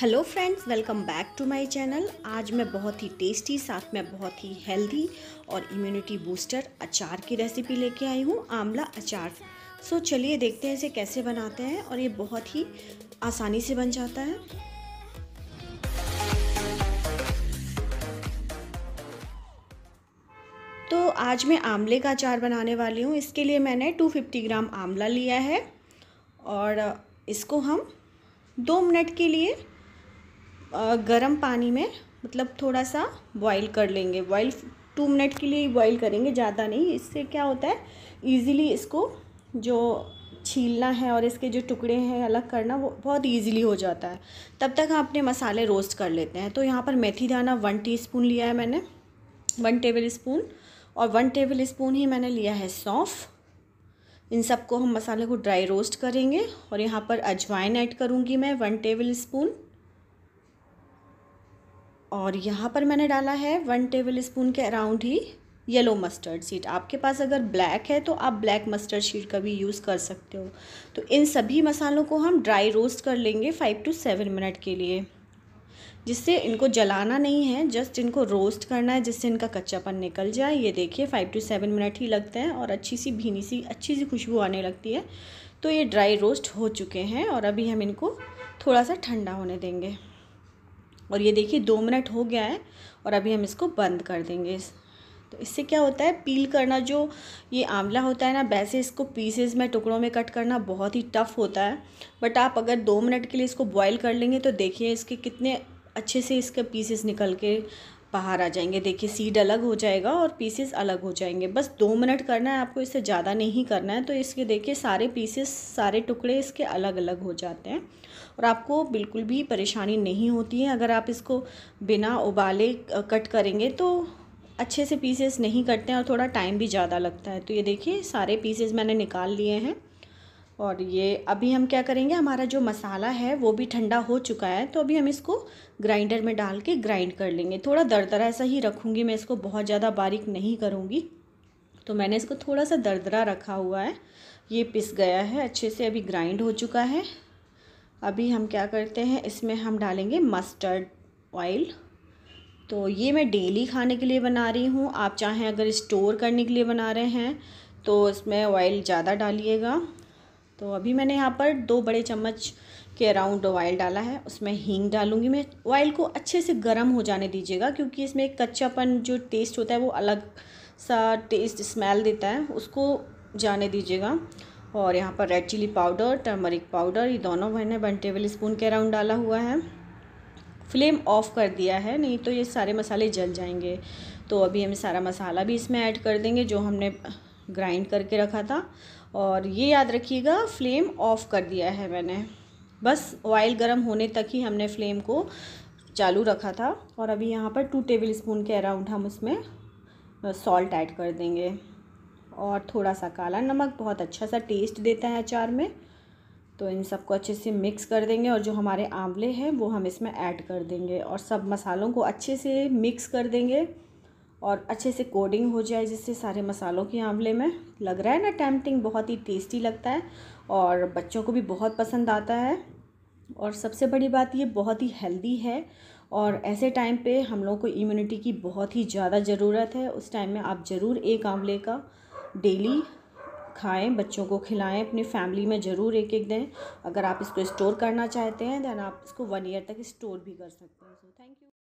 hello friends welcome back to my channel आज मैं बहुत ही टेस्टी साथ में बहुत ही हेल्दी और इम्यूनिटी बूस्टर अचार की रेसिपी लेके आई हूँ आंवला अचार सो चलिए देखते हैं इसे कैसे बनाते हैं और ये बहुत ही आसानी से बन जाता है तो आज मैं आंवले का अचार बनाने वाली हूँ इसके लिए मैंने 250 ग्राम आंवला लिया है और इसको हम दो मिनट के लिए गर्म पानी में मतलब थोड़ा सा बॉईल कर लेंगे बॉईल टू मिनट के लिए ही बॉईल करेंगे ज़्यादा नहीं इससे क्या होता है ईज़िली इसको जो छीलना है और इसके जो टुकड़े हैं अलग करना वो बहुत ईजिली हो जाता है तब तक हम अपने मसाले रोस्ट कर लेते हैं तो यहाँ पर मेथी दाना वन टी लिया है मैंने वन टेबल स्पून और वन टेबल स्पून ही मैंने लिया है सौंफ इन सबको हम मसाले को ड्राई रोस्ट करेंगे और यहाँ पर अजवाइन ऐड करूँगी मैं वन टेबल स्पून और यहाँ पर मैंने डाला है वन टेबल स्पून के अराउंड ही येलो मस्टर्ड सीड आपके पास अगर ब्लैक है तो आप ब्लैक मस्टर्ड सीड का भी यूज़ कर सकते हो तो इन सभी मसालों को हम ड्राई रोस्ट कर लेंगे फ़ाइव टू सेवन मिनट के लिए जिससे इनको जलाना नहीं है जस्ट इनको रोस्ट करना है जिससे इनका कच्चापन निकल जाए ये देखिए फ़ाइव टू सेवन मिनट ही लगते हैं और अच्छी सी भीनी सी अच्छी सी खुशबू आने लगती है तो ये ड्राई रोस्ट हो चुके हैं और अभी हम इनको थोड़ा सा ठंडा होने देंगे और ये देखिए दो मिनट हो गया है और अभी हम इसको बंद कर देंगे तो इससे क्या होता है पील करना जो ये आंवला होता है ना वैसे इसको पीसेस में टुकड़ों में कट करना बहुत ही टफ़ होता है बट आप अगर दो मिनट के लिए इसको बॉईल कर लेंगे तो देखिए इसके कितने अच्छे से इसके पीसेस निकल के बाहर आ जाएंगे देखिए सीड अलग हो जाएगा और पीसेस अलग हो जाएंगे बस दो मिनट करना है आपको इससे ज़्यादा नहीं करना है तो इसके देखिए सारे पीसेस सारे टुकड़े इसके अलग अलग हो जाते हैं और आपको बिल्कुल भी परेशानी नहीं होती है अगर आप इसको बिना उबाले कट करेंगे तो अच्छे से पीसेस नहीं कटते हैं और थोड़ा टाइम भी ज़्यादा लगता है तो ये देखिए सारे पीसेस मैंने निकाल लिए हैं और ये अभी हम क्या करेंगे हमारा जो मसाला है वो भी ठंडा हो चुका है तो अभी हम इसको ग्राइंडर में डाल के ग्राइंड कर लेंगे थोड़ा दरदरा ऐसा ही रखूँगी मैं इसको बहुत ज़्यादा बारीक नहीं करूँगी तो मैंने इसको थोड़ा सा दरदरा रखा हुआ है ये पिस गया है अच्छे से अभी ग्राइंड हो चुका है अभी हम क्या करते हैं इसमें हम डालेंगे मस्टर्ड ऑयल तो ये मैं डेली खाने के लिए बना रही हूँ आप चाहें अगर स्टोर करने के लिए बना रहे हैं तो इसमें ऑयल ज़्यादा डालिएगा तो अभी मैंने यहाँ पर दो बड़े चम्मच के अराउंड ऑयल डाला है उसमें हींग डालूंगी मैं ऑयल को अच्छे से गर्म हो जाने दीजिएगा क्योंकि इसमें एक कच्चापन जो टेस्ट होता है वो अलग सा टेस्ट स्मेल देता है उसको जाने दीजिएगा और यहाँ पर red chilli powder turmeric powder ये दोनों मैंने वन टेबल स्पून के अराउंड डाला हुआ है फ्लेम ऑफ़ कर दिया है नहीं तो ये सारे मसाले जल जाएंगे तो अभी हम सारा मसाला भी इसमें ऐड कर देंगे जो हमने ग्राइंड करके रखा था और ये याद रखिएगा फ्लेम ऑफ़ कर दिया है मैंने बस ऑयल गर्म होने तक ही हमने फ्लेम को चालू रखा था और अभी यहाँ पर टू टेबल स्पून के अराउंड हम उसमें सॉल्ट ऐड कर देंगे और थोड़ा सा काला नमक बहुत अच्छा सा टेस्ट देता है अचार में तो इन सबको अच्छे से मिक्स कर देंगे और जो हमारे आंवले हैं वो हम इसमें ऐड कर देंगे और सब मसालों को अच्छे से मिक्स कर देंगे और अच्छे से कोडिंग हो जाए जिससे सारे मसालों के आंवले में लग रहा है ना टैम्पटिंग बहुत ही टेस्टी लगता है और बच्चों को भी बहुत पसंद आता है और सबसे बड़ी बात ये बहुत ही हेल्दी है और ऐसे टाइम पे हम लोग को इम्यूनिटी की बहुत ही ज़्यादा ज़रूरत है उस टाइम में आप ज़रूर एक आंवले का डेली खाएं बच्चों को खिलाएं अपनी फैमिली में ज़रूर एक एक दें अगर आप इसको स्टोर करना चाहते हैं दैन आप इसको वन ईयर तक स्टोर भी कर सकते हैं सो थैंक यू